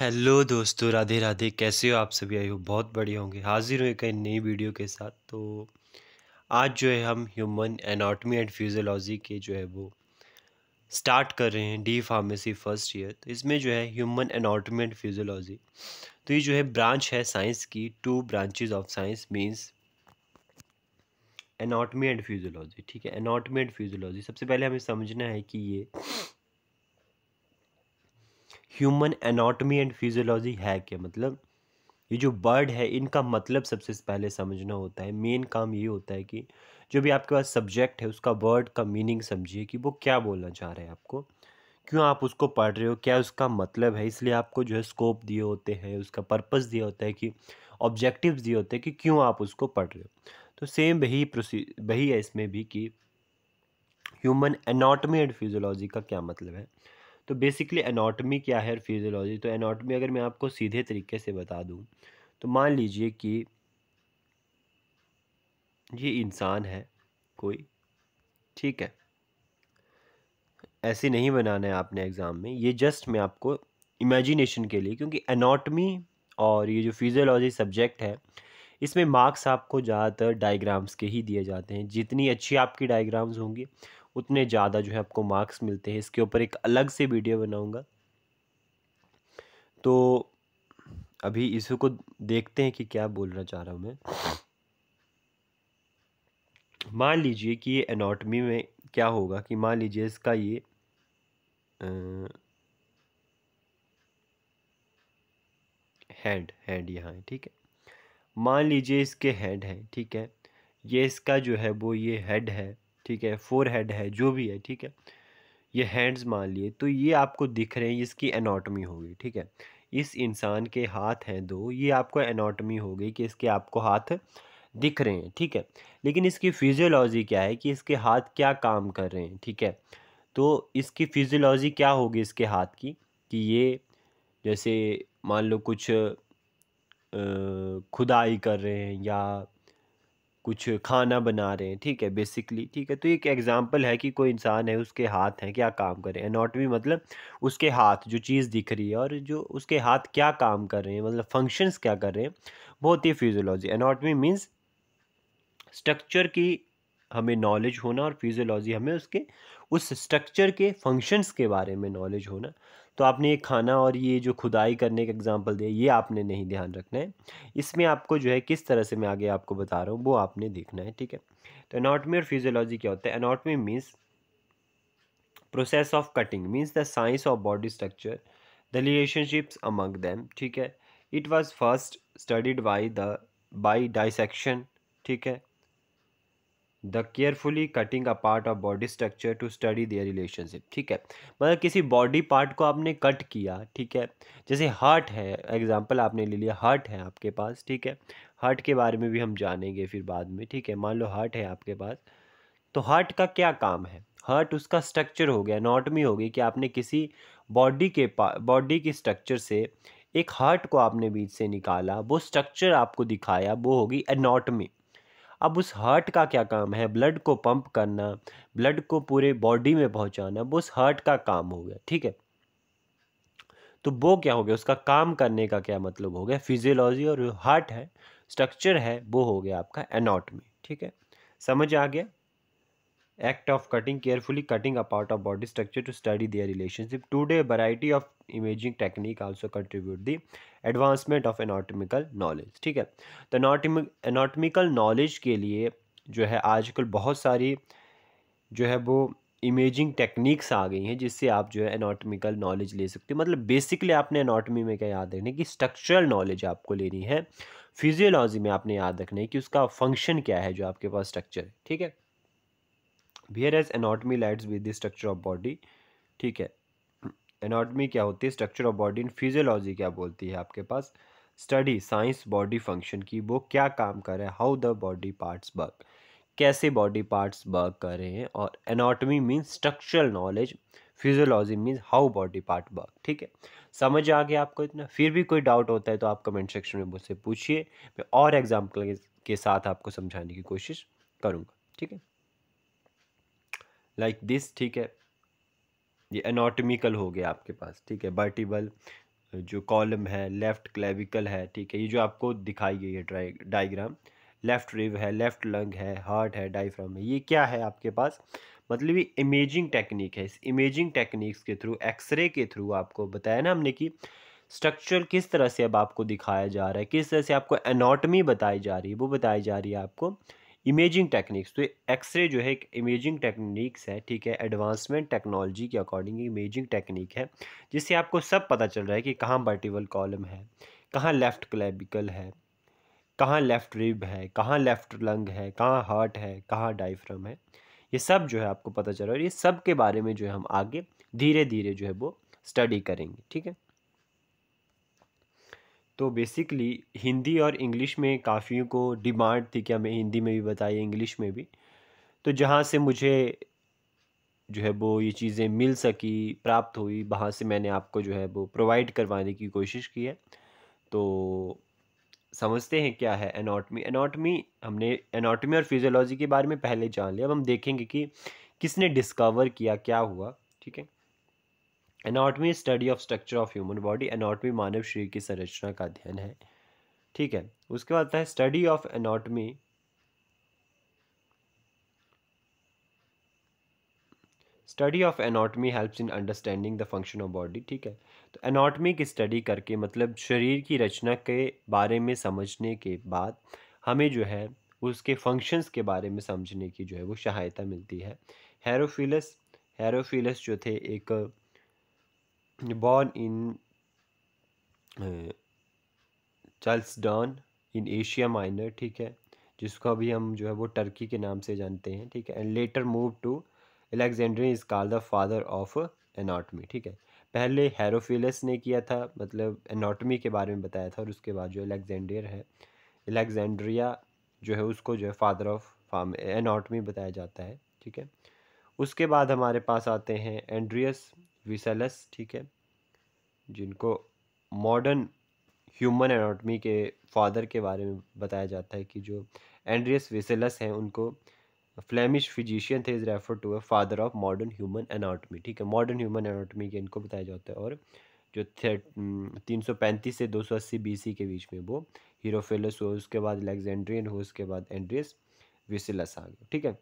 hello दोस्तों राधे राधे कैसे हो आप सभी आई हो बहुत बढ़िया होंगे हाजिर हूँ एक नई वीडियो के साथ तो आज जो है हम ह्यूमन एनाटॉमी एंड फिजियोलॉजी के जो है वो स्टार्ट कर रहे हैं डी फार्मेसी फर्स्ट ईयर तो इसमें जो है ह्यूमन एनाटॉमी एंड फिजियोलॉजी तो ये जो है ब्रांच है साइंस की two branches of science means anatomy and physiology ठीक है एनाटॉमी एंड फिजियोलॉजी सबसे पहले हमें समझना है कि ये ह्यूमन एनाटॉमी एंड फिजियोलॉजी है क्या मतलब ये जो बर्ड है इनका मतलब सबसे पहले समझना होता है मेन काम ये होता है कि जो भी आपके पास सब्जेक्ट है उसका वर्ड का मीनिंग समझिए कि वो क्या बोलना चाह रहे हैं आपको क्यों आप उसको पढ़ रहे हो क्या उसका मतलब है इसलिए आपको जो है स्कोप दिए होते हैं उसका पर्पस दिया होता है कि ऑब्जेक्टिव्स दिए होते हैं कि क्यों आप उसको पढ़ रहे हो तो सेम वही प्रोसी वही है इसमें भी कि ह्यूमन एनाटॉमी एंड फिजियोलॉजी का क्या मतलब है तो बेसिकली एनाटॉमी क्या है और फिजियोलॉजी तो एनाटॉमी अगर मैं आपको सीधे तरीके से बता दूँ तो मान लीजिए कि ये इंसान है कोई ठीक है ऐसे नहीं बनाना है आपने एग्ज़ाम में ये जस्ट मैं आपको इमेजिनेशन के लिए क्योंकि एनाटॉमी और ये जो फिजियोलॉजी सब्जेक्ट है इसमें मार्क्स आपको ज़्यादातर डायग्राम्स के ही दिए जाते हैं जितनी अच्छी आपकी डायग्राम्स होंगी उतने ज़्यादा जो है आपको मार्क्स मिलते हैं इसके ऊपर एक अलग से वीडियो बनाऊँगा तो अभी इसी को देखते हैं कि क्या बोलना चाह रहा हूँ मैं मान लीजिए कि ये एनाटमी में क्या होगा कि मान लीजिए इसका ये हैंड हैंड यहाँ है ठीक है मान लीजिए इसके हेड है ठीक है ये इसका जो है वो ये हेड है ठीक है फोर हेड है जो भी है ठीक है ये हैंड्स मान लिए तो ये आपको दिख रहे हैं इसकी एनाटॉमी होगी ठीक है इस इंसान के हाथ हैं दो ये आपको एनाटॉमी हो गई कि इसके आपको हाथ दिख रहे हैं ठीक है लेकिन इसकी फिजियोलॉजी क्या है कि इसके हाथ क्या काम कर रहे हैं ठीक है तो इसकी फिजियोलॉजी क्या होगी इसके हाथ की कि ये जैसे मान लो कुछ खुदाई कर रहे हैं या कुछ खाना बना रहे हैं ठीक है बेसिकली ठीक है तो एक एग्जांपल है कि कोई इंसान है उसके हाथ हैं क्या काम कर रहे हैं एनाटमी मतलब उसके हाथ जो चीज़ दिख रही है और जो उसके हाथ क्या काम कर रहे हैं मतलब फंक्शंस क्या कर रहे हैं बहुत ही फिजियोलॉजी एनाटमी मीन्स स्ट्रक्चर की हमें नॉलेज होना और फिजियोलॉजी हमें उसके उस स्ट्रक्चर के फंक्शंस के बारे में नॉलेज होना तो आपने ये खाना और ये जो खुदाई करने का एग्ज़ाम्पल दिया ये आपने नहीं ध्यान रखना है इसमें आपको जो है किस तरह से मैं आगे आपको बता रहा हूँ वो आपने देखना है ठीक है तो एनाटमी और फिजियोलॉजी क्या होता है anatomy means process of cutting means the science of body structure the relationships among them ठीक है it was first studied by the by dissection ठीक है the carefully cutting a part of body structure to study their relationship ठीक है मतलब किसी body part को आपने कट किया ठीक है जैसे हार्ट है एग्जांपल आपने ले लिया हार्ट है आपके पास ठीक है हार्ट के बारे में भी हम जानेंगे फिर बाद में ठीक है मान लो हार्ट है आपके पास तो हार्ट का क्या काम है हार्ट उसका स्ट्रक्चर हो गया नॉटमी हो गई कि आपने किसी बॉडी के पा बॉडी की स्ट्रक्चर से एक हार्ट को आपने बीच से निकाला वो स्ट्रक्चर आपको दिखाया वो होगी एनॉटमी अब उस हार्ट का क्या काम है ब्लड को पंप करना ब्लड को पूरे बॉडी में पहुंचाना वो उस हार्ट का काम हो गया ठीक है तो वो क्या हो गया उसका काम करने का क्या मतलब हो गया फिजियोलॉजी और हार्ट है स्ट्रक्चर है वो हो गया आपका एनाटमी ठीक है समझ आ गया act of cutting carefully cutting a part of body structure to study their relationship today a variety of imaging technique also contribute the advancement of anatomical knowledge ठीक है तो anatomic anatomical knowledge के लिए जो है आजकल बहुत सारी जो है वो इमेजिंग टेक्निक्स आ गई हैं जिससे आप जो है एनाटॉमिकल नॉलेज ले सकते हो मतलब बेसिकली आपने एनाटॉमी में क्या याद रखना है कि स्ट्रक्चरल नॉलेज आपको लेनी है फिजियोलॉजी में आपने याद रखना है कि उसका फंक्शन क्या है जो आपके पास स्ट्रक्चर है ठीक है as anatomy lights with the structure of body ठीक है एनाटमी क्या होती है structure of body in physiology क्या बोलती है आपके पास स्टडी साइंस बॉडी फंक्शन की वो क्या काम कर रहा है how the body parts work कैसे बॉडी पार्ट्स वर्क कर रहे हैं और anatomy means structural knowledge physiology means how body part work ठीक है समझ आ गया आपको इतना फिर भी कोई डाउट होता है तो आप कमेंट सेक्शन में मुझसे पूछिए मैं और एग्जाम्पल के साथ आपको समझाने की कोशिश करूँगा ठीक है लाइक दिस ठीक है ये एनाटॉमिकल हो गया आपके पास ठीक है वर्टिबल जो कॉलम है लेफ़्ट क्लेविकल है ठीक है ये जो आपको दिखाई गई है डाइग्राम लेफ़्ट रिव है लेफ़्ट लंग है हार्ट है डाइफ्राम है ये क्या है आपके पास मतलब ये इमेजिंग टेक्निक है इस इमेजिंग टेक्निक्स के थ्रू एक्सरे के थ्रू आपको बताया ना हमने कि स्ट्रक्चर किस तरह से अब आपको दिखाया जा रहा है किस तरह से आपको एनाटमी बताई जा रही है वो बताई जा रही है आपको इमेजिंग टेक्निक्स तो एक्सरे जो है एक इमेजिंग टेक्निक्स है ठीक है एडवांसमेंट टेक्नोलॉजी के अकॉर्डिंग इमेजिंग टेक्निक है जिससे आपको सब पता चल रहा है कि कहाँ वर्टिबल कॉलम है कहाँ लेफ़्ट क्लेबिकल है कहाँ लेफ़्ट रिब है कहाँ लेफ़्ट लंग है कहाँ हार्ट है कहाँ डाइफ्रम है ये सब जो है आपको पता चल रहा है और ये सब के बारे में जो है हम आगे धीरे धीरे जो है वो स्टडी करेंगे ठीक है तो बेसिकली हिंदी और इंग्लिश में काफ़ियों को डिमांड थी कि हमें हिंदी में भी बताइए इंग्लिश में भी तो जहाँ से मुझे जो है वो ये चीज़ें मिल सकी प्राप्त हुई वहाँ से मैंने आपको जो है वो प्रोवाइड करवाने की कोशिश की है तो समझते हैं क्या है एनाटमी एनाटमी हमने एनाटमी और फिजियोलॉजी के बारे में पहले जान लिया अब हम देखेंगे कि किसने डिस्कवर किया क्या हुआ ठीक है anatomy study of structure of human body anatomy मानव शरीर की संरचना का अध्ययन है ठीक है उसके बाद आता है study of anatomy study of anatomy helps in understanding the function of body ठीक है तो एनाटमी की स्टडी करके मतलब शरीर की रचना के बारे में समझने के बाद हमें जो है उसके फंक्शंस के बारे में समझने की जो है वो सहायता मिलती है हेरोफिलस हेरोफिलस जो थे एक born in uh, डॉन इन एशिया माइनर ठीक है जिसको अभी हम जो है वो टर्की के नाम से जानते हैं ठीक है and later move to Alexander is call the father of anatomy ठीक है पहले हेरोफिलस ने किया था मतलब एनाटमी के बारे में बताया था और उसके बाद जो एलेक्जेंडर है एलेक्जेंड्रिया जो है उसको जो है फादर ऑफ फार्म एनाटमी बताया जाता है ठीक है उसके बाद हमारे पास आते हैं एंड्रियस विसलस ठीक है जिनको मॉडर्न ह्यूमन एनाटमी के फादर के बारे में बताया जाता है कि जो एंड्रियस विसलस हैं उनको फ्लेमिश फिजिशियन थे is refer to a father of modern human anatomy ठीक है मॉडर्न ह्यूमन एनाटमी के इनको बताया जाता है और जो थे तीन सौ पैंतीस से दो सौ अस्सी बी सी के बीच में वो हीरोफेलस हो उसके बाद अलेक्जेंड्रियन हो उसके बाद एंड्रियस विसेलस आ गए ठीक है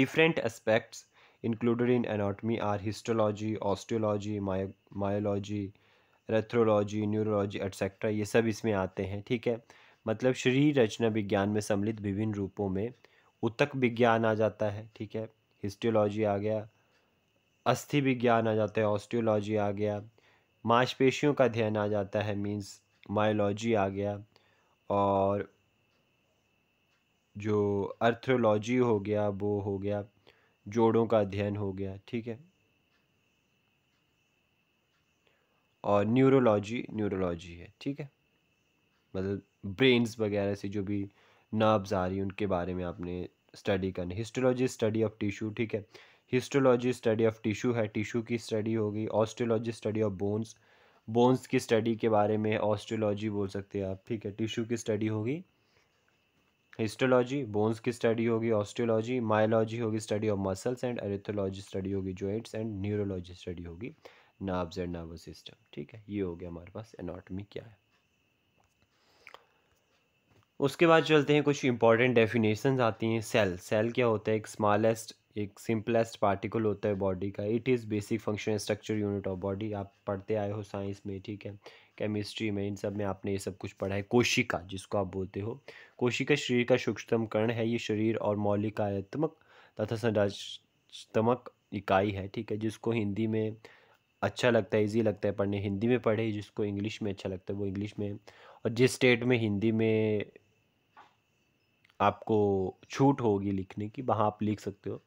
different aspects included in anatomy are histology osteology my, myology arthrology neurology etcetera ये सब इसमें आते हैं ठीक है मतलब शरीर रचना विज्ञान में सम्मिलित विभिन्न रूपों में उतक विज्ञान आ जाता है ठीक है हिस्टियोलॉजी आ गया अस्थि विज्ञान आ जाता है ऑस्टियोलॉजी आ गया मांसपेशियों का अध्ययन आ जाता है मीन्स मायोलॉजी आ गया और जो अर्थ्रोलॉजी हो गया वो हो गया जोड़ों का अध्ययन हो गया ठीक है और न्यूरोलॉजी न्यूरोलॉजी है ठीक है मतलब ब्रेन्स वगैरह से जो भी नर्व्स आ रही हैं उनके बारे में आपने स्टडी करनी हिस्टोलॉजी स्टडी ऑफ टिश्यू ठीक है हिस्टोलॉजी स्टडी ऑफ टिश्यू है टिश्यू की स्टडी होगी osteology study of bones bones की स्टडी के बारे में ऑस्ट्रोलॉजी बोल सकते हैं आप ठीक है टिश्यू की स्टडी होगी हिस्टोलॉजी बोन्स की स्टडी होगी ऑस्टियोलॉजी मायोलॉजी होगी study of muscles and arthrology study होगी जॉइंट्स एंड न्यूरोलॉजी स्टडी होगी नर्व्स एंड नर्वस सिस्टम ठीक है ये हो गया हमारे पास एनाटॉमी क्या है उसके बाद चलते हैं कुछ इंपॉर्टेंट डेफिनेशंस आती हैं सेल सेल क्या होता है एक स्मॉलेस्ट एक सिंपलेस्ट पार्टिकल होता है बॉडी का it is basic function structure unit of body आप पढ़ते आए हो साइंस में ठीक है केमिस्ट्री में इन सब में आपने ये सब कुछ पढ़ा है कोशिका जिसको आप बोलते हो कोशिका शरीर का सूक्ष्मतम कर्ण है ये शरीर और मौलिक तथा संरचनात्मक इकाई है ठीक है जिसको हिंदी में अच्छा लगता है इजी लगता है पढ़ने हिंदी में पढ़े जिसको इंग्लिश में अच्छा लगता है वो इंग्लिश में और जिस स्टेट में हिंदी में आपको छूट होगी लिखने की वहाँ आप लिख सकते हो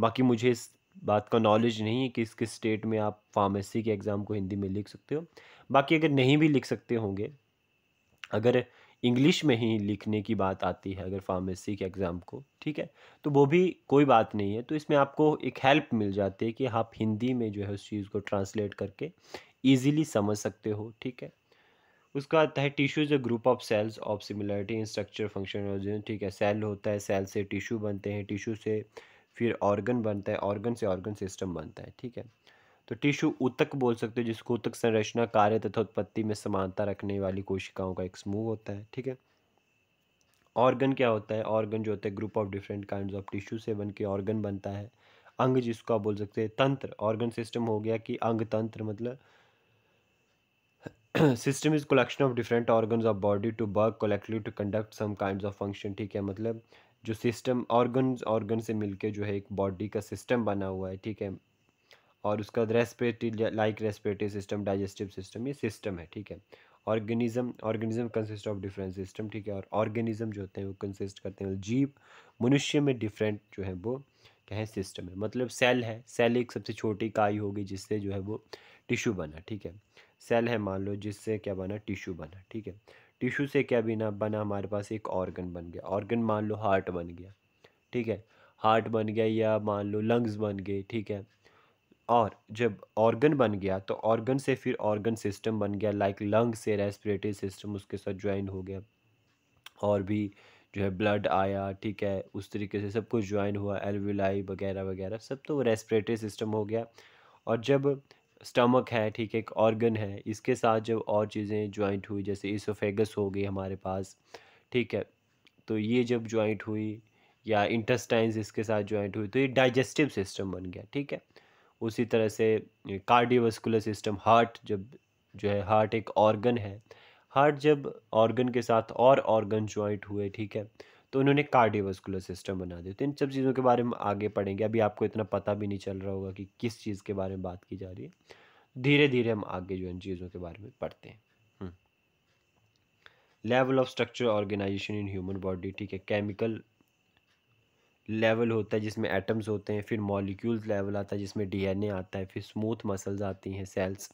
बाकी मुझे इस बात का नॉलेज नहीं है कि किस किस स्टेट में आप फार्मेसी के एग्ज़ाम को हिंदी में लिख सकते हो बाकी अगर नहीं भी लिख सकते होंगे अगर इंग्लिश में ही लिखने की बात आती है अगर फार्मेसी के एग्ज़ाम को ठीक है तो वो भी कोई बात नहीं है तो इसमें आपको एक हेल्प मिल जाती है कि आप हिंदी में जो है उस चीज़ को ट्रांसलेट करके ईजिली समझ सकते हो ठीक है उसका आता है tissue is a group of cells of similarity in structure function ठीक है सेल होता है सेल से टिश्यू बनते हैं टिश्यू से फिर ऑर्गन बनता है ऑर्गन से ऑर्गन सिस्टम बनता है ठीक है तो टिश्यू उतक बोल सकते हो जिसको उतक संरचना कार्य तथा उत्पत्ति में समानता रखने वाली कोशिकाओं का एक समूह होता है ठीक है ऑर्गन क्या होता है ऑर्गन जो होता है group of different kind of tissue से बन के ऑर्गन बनता है अंग जिसको आप बोल सकते हैं तंत्र ऑर्गन सिस्टम हो गया कि अंग तंत्र मतलब system is collection of different organ of body to work collective to conduct some kind of function ठीक है मतलब जो सिस्टम ऑर्गन ऑर्गन से मिलके जो है एक बॉडी का सिस्टम बना हुआ है ठीक है और उसका respiratory like respiratory system digestive system ये सिस्टम है ठीक है organism organism consist of different system ठीक है और ऑर्गेनिज्म जो होते हैं वो कंसिस्ट करते हैं जीव मनुष्य में डिफरेंट जो है वो क्या है सिस्टम है मतलब सेल है सेल एक सबसे छोटी इकाई होगी जिससे जो है वो टिश्यू बना ठीक है सेल है मान लो जिससे क्या बना टिश्यू बना ठीक है टिश्यू से क्या बिना बना हमारे पास एक ऑर्गन बन गया ऑर्गन मान लो हार्ट बन गया ठीक है हार्ट बन गया या मान लो लंग्स बन गए ठीक है और जब ऑर्गन बन गया तो ऑर्गन से फिर ऑर्गन सिस्टम बन गया लाइक लंग से रेस्पिरेटरी सिस्टम उसके साथ ज्वाइन हो गया और भी जो है ब्लड आया ठीक है उस तरीके से सब कुछ ज्वाइन हुआ एलविलाई वगैरह वगैरह सब तो रेस्पिरेटरी सिस्टम हो गया और जब स्टमक है ठीक है एक ऑर्गन है इसके साथ जब और चीज़ें ज्वाइंट हुई जैसे इसोफेगस हो गई हमारे पास ठीक है तो ये जब ज्वाइंट हुई या इंटेस्टाइन्स इसके साथ ज्वाइंट हुई तो ये डाइजेस्टिव सिस्टम बन गया ठीक है उसी तरह से कार्डियोवस्कुलर सिस्टम हार्ट जब जो है हार्ट एक ऑर्गन है हार्ट जब ऑर्गन के साथ और ऑर्गन ज्वाइंट हुए ठीक है तो उन्होंने कार्डियोवास्कुलर सिस्टम बना दिया तो इन सब चीज़ों के बारे में आगे पढ़ेंगे अभी आपको इतना पता भी नहीं चल रहा होगा कि किस चीज़ के बारे में बात की जा रही है धीरे धीरे हम आगे जो इन चीज़ों के बारे में पढ़ते हैं level of structure organisation in human body ठीक है केमिकल लेवल होता है जिसमें एटम्स होते हैं फिर मॉलिक्यूल्स लेवल आता है जिसमें डीएनए आता है फिर स्मूथ मसल्स आती हैं सेल्स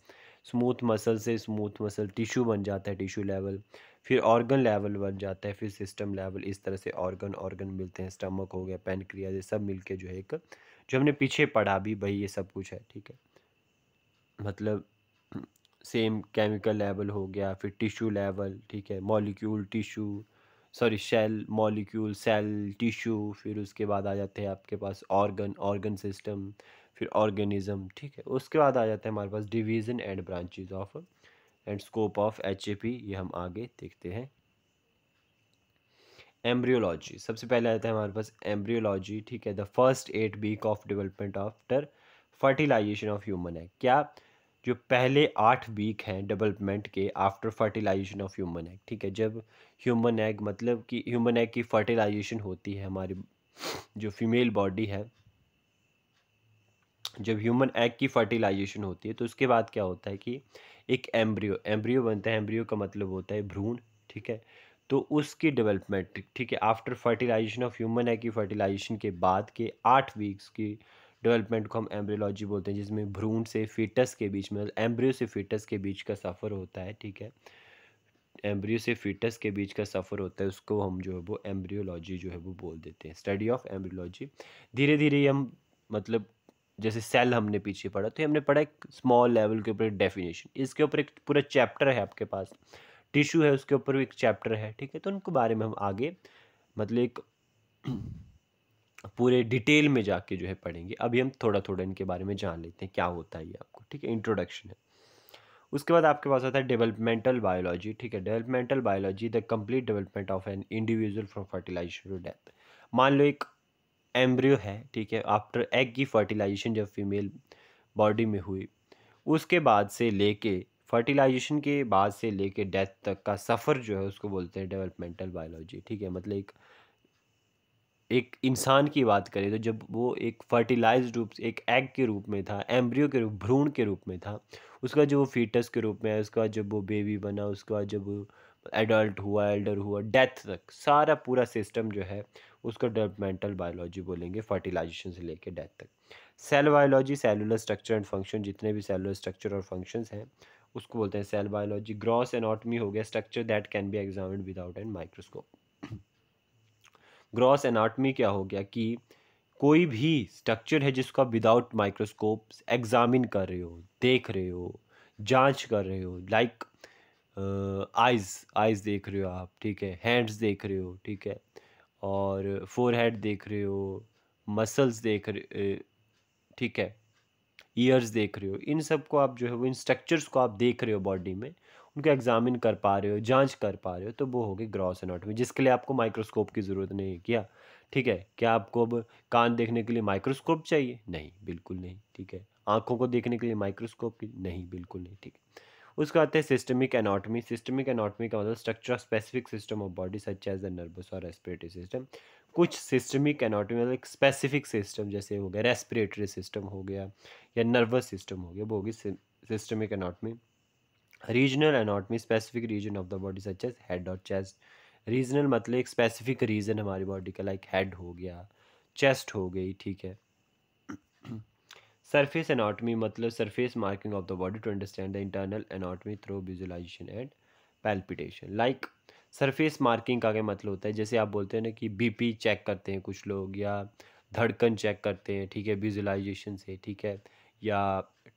स्मूथ मसल से स्मूथ मसल टिश्यू बन जाता है टिश्यू लेवल फिर ऑर्गन लेवल बन जाता है फिर सिस्टम लेवल इस तरह से ऑर्गन ऑर्गन मिलते हैं स्टमक हो गया पेनक्रिया ये सब मिलके जो है एक जो हमने पीछे पढ़ा भी भाई ये सब कुछ है ठीक है मतलब सेम केमिकल लेवल हो गया फिर टिश्यू लेवल ठीक है molecule tissue sorry cell molecule cell tissue फिर उसके बाद आ जाते हैं आपके पास ऑर्गन ऑर्गन सिस्टम फिर ऑर्गेनिज्म ठीक है उसके बाद आ जाते हैं हमारे पास division and branches of and scope of H ये हम आगे देखते हैं एम्ब्रियोलॉजी सबसे पहले आता है हमारे पास एम्ब्रियोलॉजी ठीक है the first eight week of development after fertilisation of human है क्या जो पहले आठ वीक हैं डेवलपमेंट के after fertilisation of human egg ठीक है जब ह्यूमन एग मतलब कि ह्यूमन एग की फर्टिलाइजेशन होती है हमारी जो फीमेल बॉडी है जब ह्यूमन एग की फर्टिलाइजेशन होती है तो उसके बाद क्या होता है कि एक एम्ब्रियो एम्ब्रियो बनता है एम्ब्रियो का मतलब होता है भ्रूण ठीक है तो उसकी डेवलपमेंट ठीक है after fertilisation of human egg की फर्टिलाइजेशन के बाद के आठ वीक्स की डेवलपमेंट को हम एम्ब्रियोलॉजी बोलते हैं जिसमें भ्रूण से फिटस के बीच में एम्ब्रियो मतलब से फिटस के बीच का सफ़र होता है ठीक है एम्ब्रियो से फिटस के बीच का सफ़र होता है उसको हम जो है वो एम्ब्रियोलॉजी जो है वो बोल देते हैं स्टडी ऑफ एम्ब्रियोलॉजी धीरे धीरे हम मतलब जैसे सेल हमने पीछे पढ़ा तो हमने पढ़ा एक स्मॉल लेवल के ऊपर डेफिनेशन इसके ऊपर एक पूरा चैप्टर है आपके पास टिश्यू है उसके ऊपर भी एक चैप्टर है ठीक है तो उनके बारे में हम आगे मतलब एक पूरे डिटेल में जाके जो है पढ़ेंगे अभी हम थोड़ा थोड़ा इनके बारे में जान लेते हैं क्या होता है ये आपको ठीक है इंट्रोडक्शन है उसके बाद आपके पास आता है डेवलपमेंटल बायोलॉजी ठीक है developmental biology the complete development of an individual from fertilisation to death मान लो एक एम्ब्रियो है ठीक है आफ्टर एग की फर्टिलाइजेशन जब फीमेल बॉडी में हुई उसके बाद से लेके फर्टिलाइजेशन के बाद से लेके डेथ तक का सफ़र जो है उसको बोलते हैं डेवलपमेंटल बायोलॉजी ठीक है मतलब एक एक इंसान की बात करें तो जब वो एक फर्टिलाइज रूप एक एग के रूप में था एम्ब्रियो के रूप भ्रूण के रूप में था उसका जो फीटस के रूप में है उसका जब वो बेबी बना उसका जब एडल्ट हुआ एल्डर हुआ डेथ तक सारा पूरा सिस्टम जो है उसको डेवलपमेंटल बायोलॉजी बोलेंगे फर्टिलाइजेशन से लेकर डेथ तक cell biology cellular structure and function जितने भी सेलुलर स्ट्रक्चर और फंक्शंस हैं उसको बोलते हैं सेल बायोलॉजी ग्रॉस एनाटमी हो गया structure that can be examine without an microscope gross anatomy क्या हो गया कि कोई भी स्ट्रक्चर है जिसको आप विदाउट माइक्रोस्कोप एग्जामिन कर रहे हो देख रहे हो जांच कर रहे हो लाइक आइज़ आइज़ देख रहे हो आप ठीक है हैंड्स देख रहे हो ठीक है और फोरहेड देख रहे हो मसल्स देख रहे ठीक है ईयर्स देख रहे हो इन सब को आप जो है वो इन स्ट्रक्चर्स को आप देख रहे हो बॉडी में उनको एग्जामिन कर पा रहे हो जांच कर पा रहे हो तो वो हो गए ग्रॉस एनाटॉमी जिसके लिए आपको माइक्रोस्कोप की ज़रूरत नहीं है क्या ठीक है क्या आपको अब कान देखने के लिए माइक्रोस्कोप चाहिए नहीं बिल्कुल नहीं ठीक है आँखों को देखने के लिए माइक्रोस्कोप की नहीं बिल्कुल नहीं ठीक है उसका आता है सिस्टमिक एनाटॉमी सिस्टमिक एनाटॉमी का मतलब structure of specific system of body such as the nervous और रेस्पिरेटरी सिस्टम कुछ सिस्टमिक एनाटॉमी मतलब एक स्पेसिफिक सिस्टम जैसे हो गया रेस्पिरेटरी सिस्टम हो गया या नर्वस सिस्टम हो गया वो होगी systemic anatomy regional anatomy specific region of the body such as head और चेस्ट रीजनल मतलब एक स्पेसिफिक रीज़न हमारी बॉडी का लाइक हेड हो गया चेस्ट हो गई ठीक है सरफेस एनाटमी मतलब surface marking of the body to understand the internal anatomy through visualisation and palpitation like surface marking का क्या मतलब होता है जैसे आप बोलते हैं ना कि बीपी चेक करते हैं कुछ लोग या धड़कन चेक करते हैं ठीक है विजुलाइजेशन से ठीक है या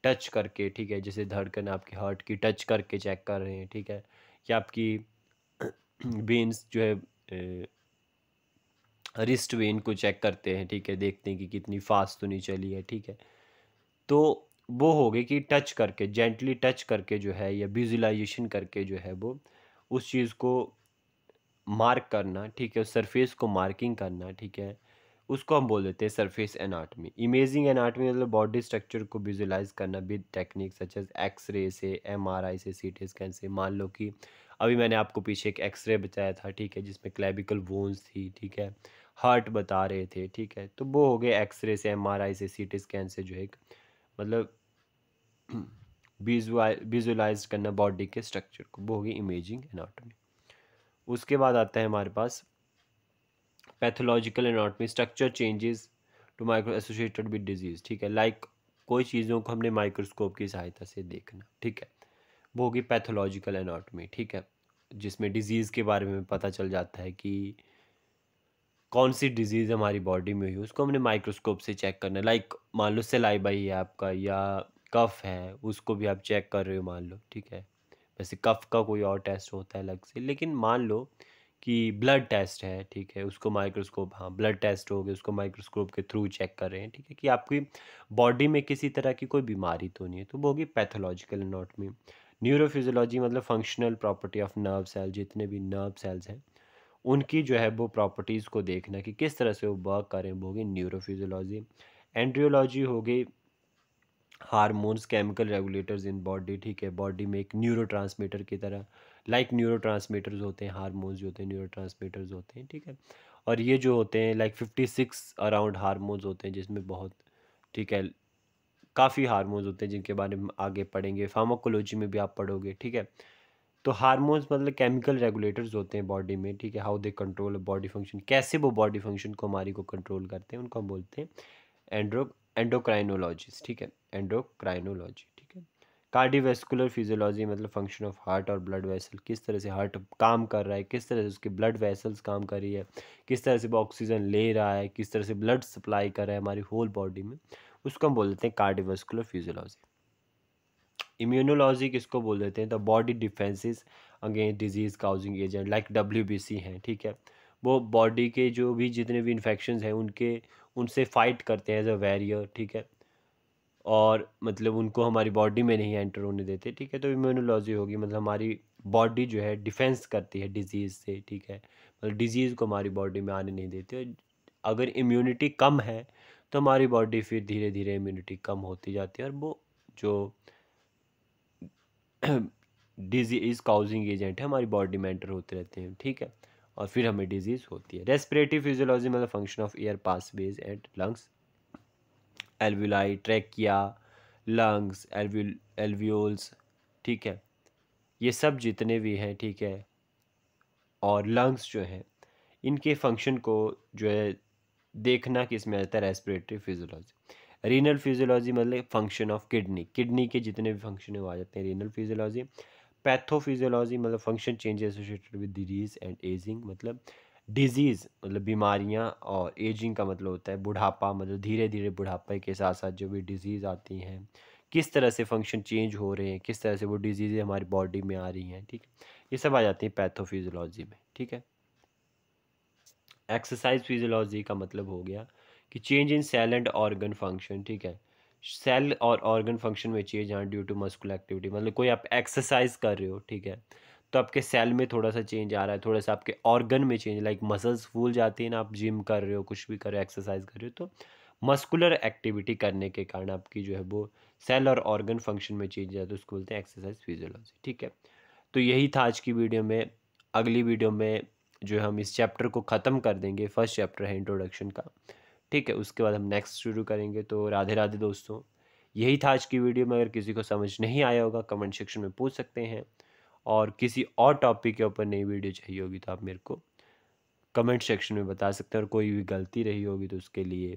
टच करके ठीक है जैसे धड़कन आपके हार्ट की टच करके चेक कर रहे हैं ठीक है या आपकी वेंस जो है रिस्ट वेन को चेक करते हैं ठीक है देखते हैं कि कितनी फास्ट तो नहीं चली है ठीक है तो वो हो गई कि टच करके जेंटली टच करके जो है या विजुलाइजेशन करके जो है वो उस चीज़ को मार्क करना ठीक है उस सरफेस को मार्किंग करना ठीक है उसको हम बोल देते हैं सरफेस एनाटमी इमेजिंग एनाटमी मतलब बॉडी स्ट्रक्चर को विजुलाइज करना with technique such as x-ray से एमआरआई से सी टी स्कैन से मान लो कि अभी मैंने आपको पीछे एक एक्सरे बताया था ठीक है जिसमें क्लेबिकल वोन्स थी ठीक है हार्ट बता रहे थे ठीक है तो वो हो गए एक्सरे से एमआरआई से सीटी स्कैन से जो है मतलब विजुलाइज करना बॉडी के स्ट्रक्चर को वो होगी इमेजिंग एनाटॉमी उसके बाद आता है हमारे पास pathological anatomy structure changes to micro associated with disease ठीक है लाइक like, कोई चीज़ों को हमने माइक्रोस्कोप की सहायता से देखना ठीक है वो होगी पैथोलॉजिकल एनाटॉमी ठीक है जिसमें डिज़ीज़ के बारे में पता चल जाता है कि कौन सी डिज़ीज़ हमारी बॉडी में हुई उसको हमने माइक्रोस्कोप से चेक करना लाइक मान लो सिलाईबा ही है आपका या कफ़ है उसको भी आप चेक कर रहे हो मान लो ठीक है वैसे कफ़ का कोई और टेस्ट होता है अलग से लेकिन मान लो कि ब्लड टेस्ट है ठीक है उसको माइक्रोस्कोप हाँ ब्लड टेस्ट हो गए उसको माइक्रोस्कोप के थ्रू चेक कर रहे हैं ठीक है कि आपकी बॉडी में किसी तरह की कोई बीमारी तो नहीं है तो वो होगी पैथोलॉजिकल एनाटॉमी न्यूरोफिजोलॉजी मतलब functional property of nerve cell जितने भी नर्व सेल्स हैं उनकी जो है वो प्रॉपर्टीज़ को देखना कि किस तरह से वो वर्क करें वो होगी न्यूरोफिजोलॉजी एंड्रियोलॉजी होगी hormones chemical regulators in body ठीक है बॉडी में एक न्यूरो की तरह लाइक न्यूरो होते हैं हारमोन्स जो होते हैं न्यूरो होते हैं ठीक है और ये जो होते हैं like fifty six around hormones होते हैं जिसमें बहुत ठीक है काफ़ी हारमोन्स होते हैं जिनके बारे में आगे पढ़ेंगे फार्माकोलॉजी में भी आप पढ़ोगे ठीक है तो हारमोन्स मतलब केमिकल रेगुलेटर्स होते हैं बॉडी में ठीक है how they control body function कैसे वो बॉडी फंक्शन को हमारी को कंट्रोल करते हैं उनको हम बोलते हैं एंड्रो एंडोक्राइनोलॉजी ठीक है एंड्रोक्राइनोलॉजी ठीक है कार्डियोवेस्कुलर फिजियोलॉजी मतलब फंक्शन ऑफ हार्ट और ब्लड वेसल किस तरह से हार्ट काम कर रहा है किस तरह से उसके ब्लड वेसल्स काम कर रही है किस तरह से वो ऑक्सीजन ले रहा है किस तरह से ब्लड सप्लाई कर रहा है हमारी होल बॉडी में उसको हम बोल देते हैं कार्डियोवास्कुलर फिजियोलॉजी इम्यूनोलॉजी किसको बोल देते हैं the body defences against disease causing agent like W B C हैं ठीक है वो बॉडी के जो भी जितने भी इन्फेक्शन हैं उनके उनसे फाइट करते हैं एज अ वैरियर ठीक है और मतलब उनको हमारी बॉडी में नहीं एंटर होने देते ठीक है तो इम्यूनोलॉजी होगी मतलब हमारी बॉडी जो है डिफेंस करती है डिजीज़ से ठीक है मतलब डिजीज़ को हमारी बॉडी में आने नहीं देते अगर इम्यूनिटी कम है तो हमारी बॉडी फिर धीरे धीरे इम्यूनिटी कम होती जाती है और वो जो डिजीज़ काउजिंग एजेंट है हमारी बॉडी में एंटर होते रहते हैं ठीक है और फिर हमें डिजीज़ होती है रेस्पिरेटरी फिजियोलॉजी मतलब function of air passages and lungs alveoli trachea lungs alveolus ठीक है ये सब जितने भी हैं ठीक है और लंग्स जो हैं इनके फंक्शन को जो है देखना किस में आता है रेस्पिरेटरी फिजियोलॉजी रीनल फिजियोलॉजी मतलब फंक्शन ऑफ किडनी किडनी के जितने भी फंक्शन है वो आ जाते हैं रीनल फिजियोलॉजी पैथोफिजियोलॉजी मतलब function change associated with disease and ageing मतलब डिजीज़ मतलब बीमारियां और एजिंग का मतलब होता है बुढ़ापा मतलब धीरे धीरे बुढ़ापे के साथ साथ जो भी डिजीज़ आती हैं किस तरह से फंक्शन चेंज हो रहे हैं किस तरह से वो डिजीज़ें हमारी बॉडी में आ रही हैं ठीक है ये सब आ जाती हैं पैथोफिजियोलॉजी में ठीक है एक्सरसाइज फिजियोलॉजी का मतलब हो गया कि change in cell and organ function ठीक है सेल और ऑर्गन फंक्शन में चेंज आना ड्यू टू मस्कुलर एक्टिविटी मतलब कोई आप एक्सरसाइज कर रहे हो ठीक है तो आपके सेल में थोड़ा सा चेंज आ रहा है थोड़ा सा आपके ऑर्गन में चेंज लाइक मसल्स फूल जाती हैं ना आप जिम कर रहे हो कुछ भी कर रहे हो एक्सरसाइज कर रहे हो तो मस्कुलर एक्टिविटी करने के कारण आपकी जो है वो सेल और ऑर्गन फंक्शन में चेंज आता है तो उसको बोलते हैं एक्सरसाइज फिजियोलॉजी ठीक है तो यही था आज की वीडियो में अगली वीडियो में जो हम इस चैप्टर को ख़त्म कर देंगे फर्स्ट चैप्टर है इंट्रोडक्शन का ठीक है उसके बाद हम नेक्स्ट शुरू करेंगे तो राधे राधे दोस्तों यही था आज की वीडियो में अगर किसी को समझ नहीं आया होगा कमेंट सेक्शन में पूछ सकते हैं और किसी और टॉपिक के ऊपर नई वीडियो चाहिए होगी तो आप मेरे को कमेंट सेक्शन में बता सकते हैं और कोई भी गलती रही होगी तो उसके लिए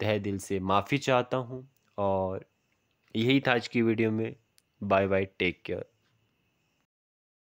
तह दिल से माफ़ी चाहता हूँ और यही था आज की वीडियो में बाय बाय टेक केयर